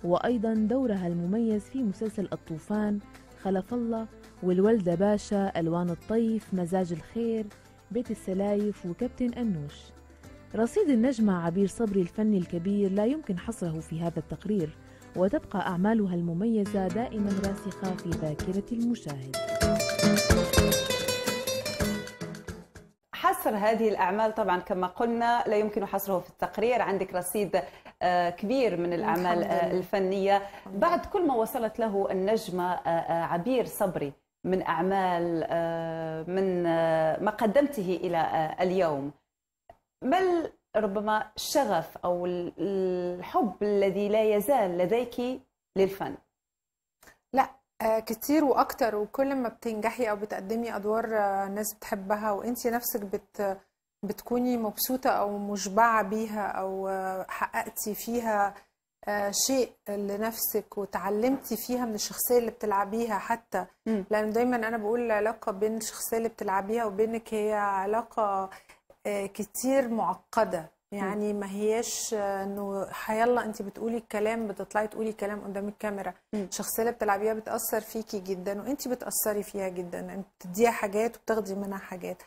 وأيضا دورها المميز في مسلسل الطوفان خلف الله والولدة باشا ألوان الطيف مزاج الخير بيت السلايف وكابتن أنوش رصيد النجمة عبير صبري الفني الكبير لا يمكن حصره في هذا التقرير وتبقى أعمالها المميزة دائما راسخة في ذاكرة المشاهد حصر هذه الأعمال طبعا كما قلنا لا يمكن حصره في التقرير عندك رصيد آه، كبير من الأعمال آه، الفنية بعد كل ما وصلت له النجمة آه، عبير صبري من أعمال من ما قدمته إلى اليوم ما ربما الشغف او الحب الذي لا يزال لديك للفن لا آه، كتير واكتر وكل ما بتنجحي او بتقدمي ادوار آه، ناس بتحبها وانت نفسك بت بتكوني مبسوطه او مشبعه بيها او آه، حققتي فيها شيء لنفسك وتعلمتي فيها من الشخصيه اللي بتلعبيها حتى لان دايما انا بقول العلاقه بين الشخصيه اللي بتلعبيها وبينك هي علاقه آه، كتير معقده يعني ما هياش آه، انه حيالله انت بتقولي الكلام بتطلعي تقولي كلام قدام الكاميرا الشخصيه اللي بتلعبيها بتاثر فيكي جدا وانت بتاثري فيها جدا انت بتديها حاجات وبتاخدي منها حاجات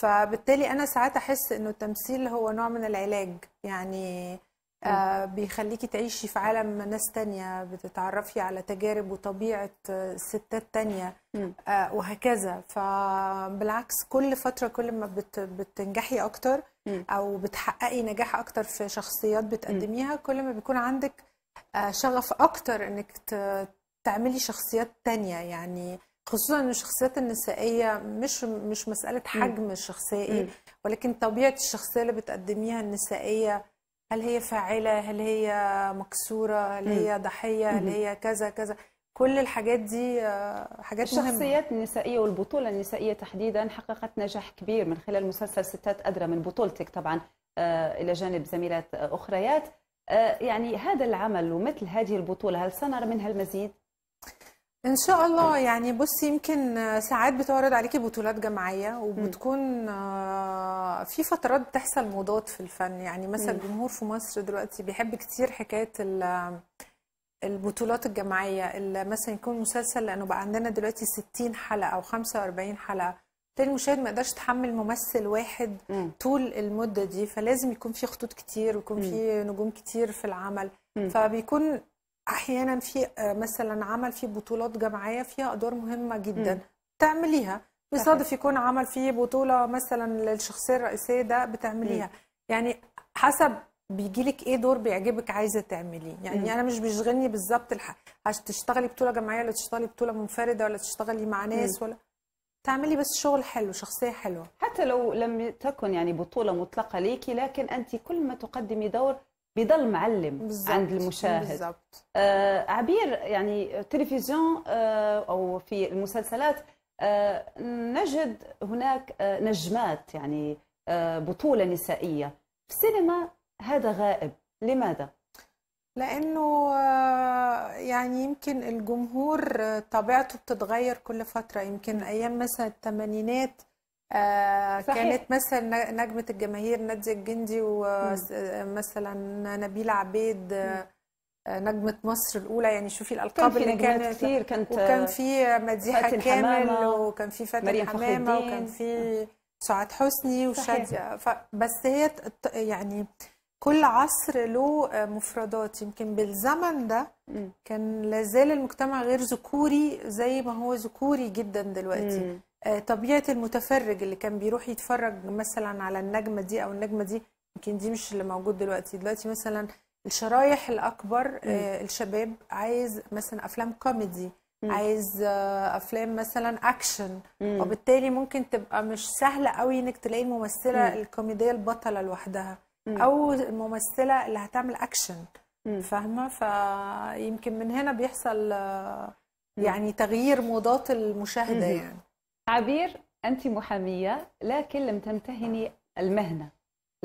فبالتالي انا ساعات احس انه التمثيل هو نوع من العلاج يعني آه بيخليكي تعيشي في عالم ناس تانية بتتعرفي على تجارب وطبيعة آه، ستات تانية آه وهكذا فبالعكس كل فترة كل ما بت بتنجحي أكتر م. أو بتحققي نجاح أكتر في شخصيات بتقدميها كل ما بيكون عندك آه شغف أكتر إنك تعملي شخصيات تانية يعني خصوصا ان الشخصيات النسائيه مش مش مساله حجم الشخصيه ايه ولكن طبيعه الشخصيه اللي بتقدميها النسائيه هل هي فاعله هل هي مكسوره هل هي ضحيه هل هي كذا كذا كل الحاجات دي آه، حاجات الشخصيات مهمة. النسائية والبطولة النسائية تحديدا حققت نجاح كبير من خلال مسلسل ستات أدرى من بطولتك طبعا آه، إلى جانب زميلات أخريات آه، يعني هذا العمل ومثل هذه البطولة هل سنرى منها المزيد؟ ان شاء الله يعني بصي يمكن ساعات بتعرض عليكي بطولات جماعيه وبتكون آه، في فترات بتحصل موضات في الفن يعني مثلا الجمهور في مصر دلوقتي بيحب كتير حكايه البطولات الجماعيه اللي مثلا يكون مسلسل لانه بقى عندنا دلوقتي 60 حلقه او 45 حلقه تاني المشاهد ما يقدرش يتحمل ممثل واحد م. طول المده دي فلازم يكون في خطوط كتير ويكون في نجوم كتير في العمل م. فبيكون احيانا في آه، مثلا عمل في بطولات جماعيه فيها ادوار مهمه جدا مم. تعمليها بيصادف يكون عمل في بطوله مثلا للشخصيه الرئيسيه ده بتعمليها مم. يعني حسب بيجيلك ايه دور بيعجبك عايزه تعمليه يعني مم. انا مش بيشغلني بالظبط الحق تشتغلي بطوله جماعيه ولا تشتغلي بطوله منفرده ولا تشتغلي مع ناس مم. ولا تعملي بس شغل حلو شخصيه حلوه حتى لو لم تكن يعني بطوله مطلقه ليكي لكن انت كل ما تقدمي دور بيضل معلم بالزبط. عند المشاهد بالزبط. آه عبير يعني تلفزيون آه او في المسلسلات آه نجد هناك آه نجمات يعني آه بطوله نسائيه في السينما هذا غائب لماذا لانه آه، يعني يمكن الجمهور آه، طبيعته بتتغير كل فتره يمكن ايام مثلا الثمانينات آه صحيح. كانت مثلا نجمة الجماهير نادية الجندي ومثلا نبيلة عبيد آه، نجمة مصر الأولى يعني شوفي الألقاب كان اللي كانت كتير كانت وكان في مديحة كامل وكان في فتحي حمامة وكان في سعاد حسني وشادية بس هي يعني كل عصر له آه، مفردات يمكن بالزمن ده كان لازال المجتمع غير ذكوري زي ما هو ذكوري جدا دلوقتي آه، طبيعه المتفرج اللي كان بيروح يتفرج مثلا على النجمه دي او النجمه دي يمكن دي مش اللي موجود دلوقتي دلوقتي مثلا الشرايح الاكبر آه، الشباب عايز مثلا افلام كوميدي مم. عايز آه، افلام مثلا اكشن مم. وبالتالي ممكن تبقى مش سهله قوي انك تلاقي الممثله مم. الكوميديه البطله لوحدها او الممثله اللي هتعمل اكشن فاهمه فيمكن من هنا بيحصل يعني تغيير موضات المشاهده مم. يعني عبير أنت محامية لكن لم تمتهني المهنة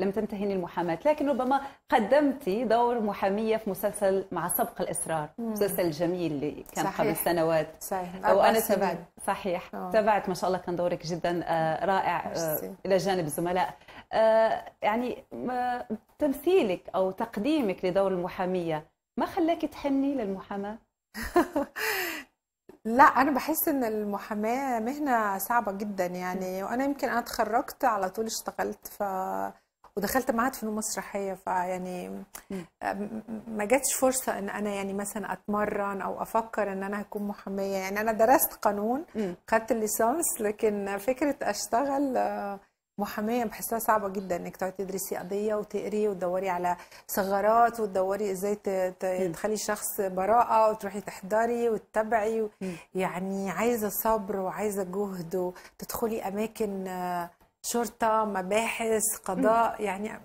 لم تمتهني المحاماة لكن ربما قدمت دور محامية في مسلسل مع سبق الإصرار مسلسل جميل اللي كان صحيح. قبل سنوات صحيح أو أنا صحيح أوه. تابعت ما شاء الله كان دورك جدا آه، رائع آه إلى جانب الزملاء آه، يعني تمثيلك أو تقديمك لدور المحامية ما خلاك تحني للمحاماة؟ لا انا بحس ان المحاماه مهنه صعبه جدا يعني وانا يمكن انا اتخرجت على طول اشتغلت ف ودخلت معهد فنون مسرحيه فيعني آه، ما جاتش فرصه ان انا يعني مثلا اتمرن او افكر ان انا هكون محاميه يعني انا درست قانون خدت الليسانس لكن فكره اشتغل آه، محاميه بحسها صعبه جدا انك تقعدي تدرسي قضيه وتقري وتدوري على ثغرات وتدوري ازاي تخلي شخص براءه وتروحي تحضري وتتابعي و... يعني عايزه صبر وعايزه جهد وتدخلي اماكن آه، شرطه مباحث قضاء يعني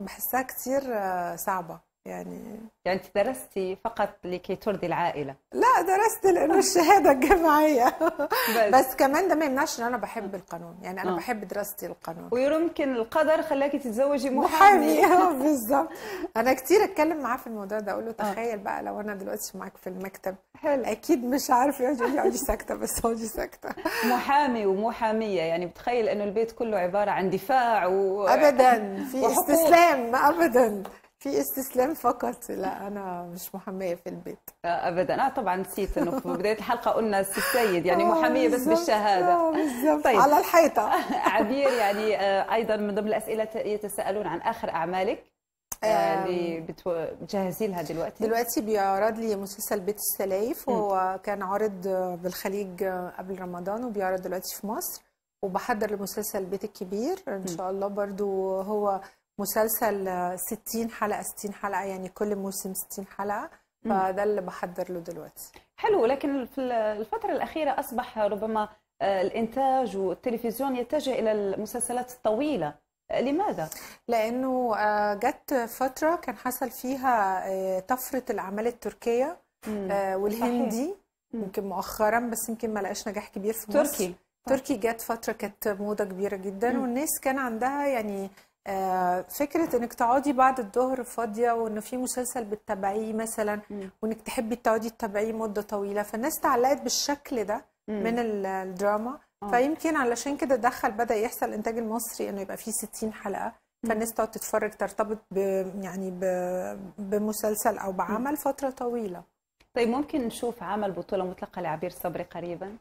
بحسها كتير آه، صعبه يعني يعني انت درستي فقط لكي ترضي العائله لا درست لانه الشهاده الجامعيه بس. بس كمان ده ما يمنعش ان انا بحب القانون يعني انا أوه. بحب دراستي للقانون ويمكن القدر خلاكي تتزوجي محامي, آه، بالظبط انا كتير اتكلم معاه في الموضوع ده اقول له آه. تخيل بقى لو انا دلوقتي معاك في المكتب حلو اكيد مش عارف يقعد يقول لي اقعدي ساكته بس اقعدي ساكته محامي ومحاميه يعني بتخيل انه البيت كله عباره عن دفاع و... ابدا في استسلام ابدا في استسلام فقط لا انا مش محاميه في البيت آه، ابدا انا طبعا نسيت انه في بدايه الحلقه قلنا السيد يعني آه، محاميه بس بالشهاده آه، طيب على الحيطه عبير يعني ايضا من ضمن الاسئله يتساءلون عن اخر اعمالك اللي بتو... بتجهزي لها دلوقتي دلوقتي بيعرض لي مسلسل بيت السلايف هو كان عارض بالخليج قبل رمضان وبيعرض دلوقتي في مصر وبحضر لمسلسل بيت الكبير ان شاء الله برضو هو مسلسل 60 آه، حلقه 60 حلقه يعني كل موسم 60 حلقه فده اللي بحضر له دلوقتي حلو لكن في الفتره الاخيره اصبح ربما آه، الانتاج والتلفزيون يتجه الى المسلسلات الطويله آه، لماذا لانه جت فتره كان حصل فيها طفره الاعمال التركيه والهندي يمكن مؤخرا بس يمكن ما لقاش نجاح كبير في تركي. مصر تركي تركي جت فتره كانت موضه كبيره جدا والناس كان عندها يعني فكره انك تقعدي بعد الظهر فاضيه وانه في مسلسل بتتابعيه مثلا وانك تحبي تقعدي تتابعيه مده طويله فالناس تعلقت بالشكل ده من الدراما آه. فيمكن علشان كده دخل بدا يحصل الانتاج المصري انه يبقى فيه 60 حلقه فالناس تقعد تتفرج ترتبط ب يعني ب بمسلسل او بعمل فتره طويله طيب ممكن نشوف عمل بطوله مطلقه لعبير صبري قريبا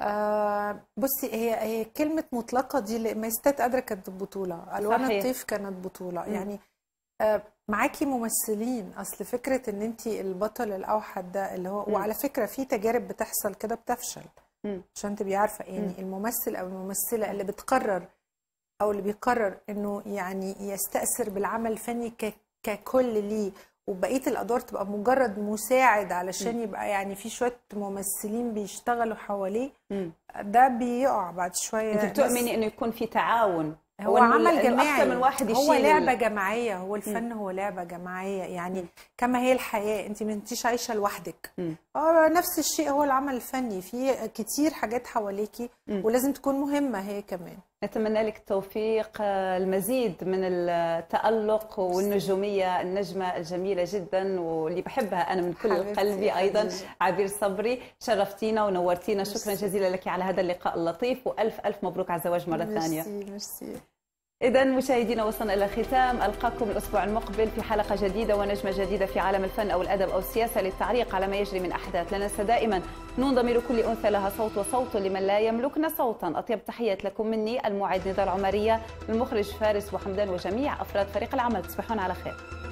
آه بصي هي هي كلمه مطلقه دي استات قادره كانت بطوله الوان الطيف كانت بطوله م. يعني آه معاكي ممثلين اصل فكره ان انت البطل الاوحد ده اللي هو م. وعلى فكره في تجارب بتحصل كده بتفشل عشان تبقي عارفه يعني م. الممثل او الممثله اللي بتقرر او اللي بيقرر انه يعني يستاثر بالعمل الفني ككل ليه وبقيه الادوار تبقى مجرد مساعد علشان يبقى يعني في شويه ممثلين بيشتغلوا حواليه ده بيقع بعد شويه انت بتؤمني انه يكون في تعاون هو عمل جماعي من واحد هو لعبه جماعيه هو الفن م. هو لعبه جماعيه يعني م. كما هي الحياه انت ما انتيش عايشه لوحدك اه نفس الشيء هو العمل الفني في كتير حاجات حواليكي ولازم تكون مهمه هي كمان نتمنى لك التوفيق آه، المزيد من التألق والنجومية النجمة الجميلة جدا واللي بحبها أنا من كل قلبي أيضا عبير صبري شرفتينا ونورتينا شكرا جزيلا لك على هذا اللقاء اللطيف وألف ألف مبروك على الزواج مرة ثانية إذا مشاهدينا وصلنا إلى الختام، ألقاكم الأسبوع المقبل في حلقة جديدة ونجمة جديدة في عالم الفن أو الأدب أو السياسة للتعليق على ما يجري من أحداث، لننسى دائما ننضم لكل كل أنثى لها صوت وصوت لمن لا يملكن صوتا، أطيب تحيات لكم مني المعد نضال عمرية، المخرج فارس وحمدان وجميع أفراد فريق العمل، تصبحون على خير.